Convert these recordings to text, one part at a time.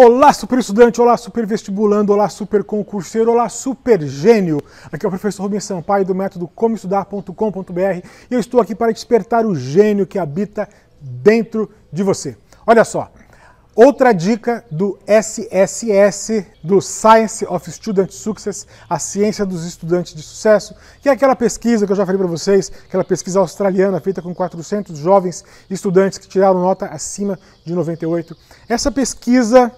Olá, super estudante, olá, super vestibulando, olá, super concurseiro, olá, super gênio. Aqui é o professor Rubens Sampaio do método comoestudar.com.br e eu estou aqui para despertar o gênio que habita dentro de você. Olha só, outra dica do SSS, do Science of Student Success, a ciência dos estudantes de sucesso, que é aquela pesquisa que eu já falei para vocês, aquela pesquisa australiana feita com 400 jovens estudantes que tiraram nota acima de 98. Essa pesquisa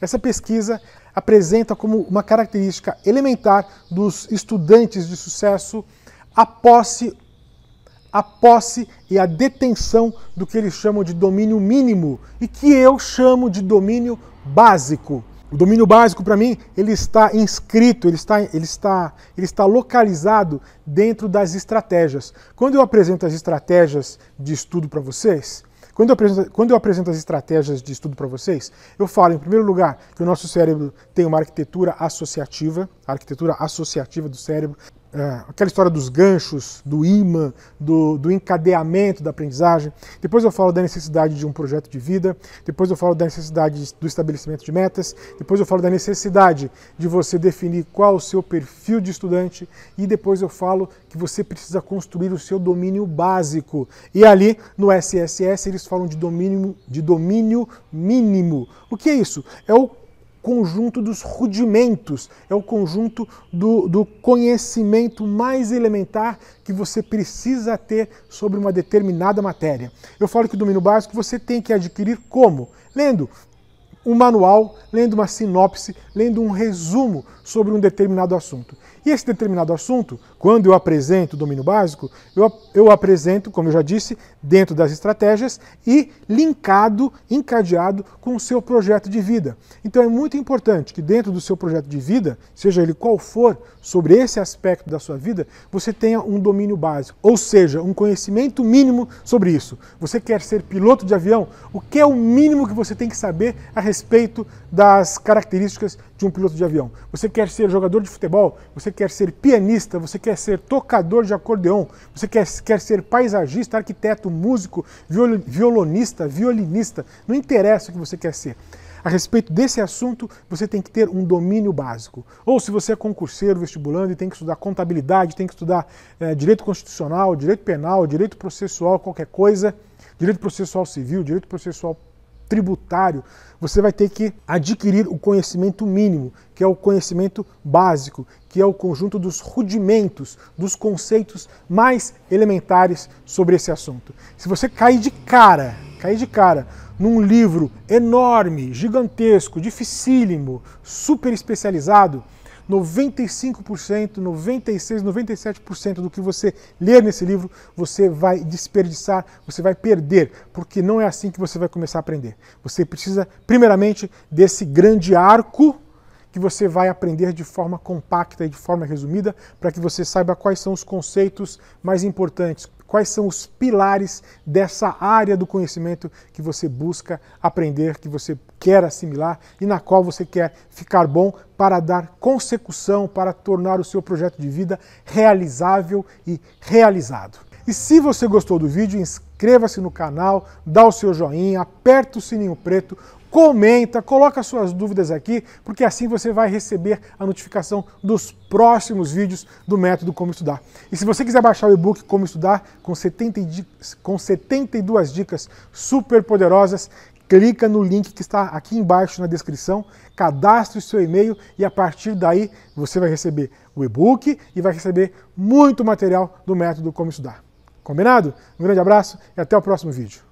essa pesquisa apresenta como uma característica elementar dos estudantes de sucesso a posse, a posse e a detenção do que eles chamam de domínio mínimo e que eu chamo de domínio básico. O domínio básico para mim, ele está inscrito, ele está, ele, está, ele está localizado dentro das estratégias. Quando eu apresento as estratégias de estudo para vocês, quando eu, apresento, quando eu apresento as estratégias de estudo para vocês, eu falo, em primeiro lugar, que o nosso cérebro tem uma arquitetura associativa, a arquitetura associativa do cérebro é, aquela história dos ganchos, do imã, do, do, encadeamento da aprendizagem. Depois eu falo da necessidade de um projeto de vida. Depois eu falo da necessidade do estabelecimento de metas. Depois eu falo da necessidade de você definir qual o seu perfil de estudante. E depois eu falo que você precisa construir o seu domínio básico. E ali no SSS eles falam de domínio, de domínio mínimo. O que é isso? É o conjunto dos rudimentos, é o conjunto do, do conhecimento mais elementar que você precisa ter sobre uma determinada matéria. Eu falo que o domínio básico você tem que adquirir como? Lendo um manual, lendo uma sinopse, lendo um resumo sobre um determinado assunto. E esse determinado assunto, quando eu apresento o domínio básico, eu, eu apresento, como eu já disse, dentro das estratégias e linkado, encadeado com o seu projeto de vida. Então é muito importante que dentro do seu projeto de vida, seja ele qual for, sobre esse aspecto da sua vida, você tenha um domínio básico, ou seja, um conhecimento mínimo sobre isso. Você quer ser piloto de avião? O que é o mínimo que você tem que saber a respeito das características de um piloto de avião? Você quer ser jogador de futebol? Você quer ser pianista, você quer ser tocador de acordeão, você quer, quer ser paisagista, arquiteto, músico, viol, violonista, violinista, não interessa o que você quer ser. A respeito desse assunto, você tem que ter um domínio básico. Ou se você é concurseiro, vestibulando e tem que estudar contabilidade, tem que estudar é, direito constitucional, direito penal, direito processual, qualquer coisa, direito processual civil, direito processual tributário, você vai ter que adquirir o conhecimento mínimo, que é o conhecimento básico, que é o conjunto dos rudimentos, dos conceitos mais elementares sobre esse assunto. Se você cair de cara, cair de cara num livro enorme, gigantesco, dificílimo, super especializado, 95%, 96%, 97% do que você ler nesse livro você vai desperdiçar, você vai perder, porque não é assim que você vai começar a aprender. Você precisa, primeiramente, desse grande arco que você vai aprender de forma compacta e de forma resumida, para que você saiba quais são os conceitos mais importantes, quais são os pilares dessa área do conhecimento que você busca aprender, que você quer assimilar e na qual você quer ficar bom para dar consecução, para tornar o seu projeto de vida realizável e realizado. E se você gostou do vídeo, inscreva-se no canal, dá o seu joinha, aperta o sininho preto, comenta, coloca suas dúvidas aqui, porque assim você vai receber a notificação dos próximos vídeos do método Como Estudar. E se você quiser baixar o e-book Como Estudar com, 70, com 72 dicas super poderosas, clica no link que está aqui embaixo na descrição, cadastre o seu e-mail e a partir daí você vai receber o e-book e vai receber muito material do método Como Estudar. Combinado? Um grande abraço e até o próximo vídeo.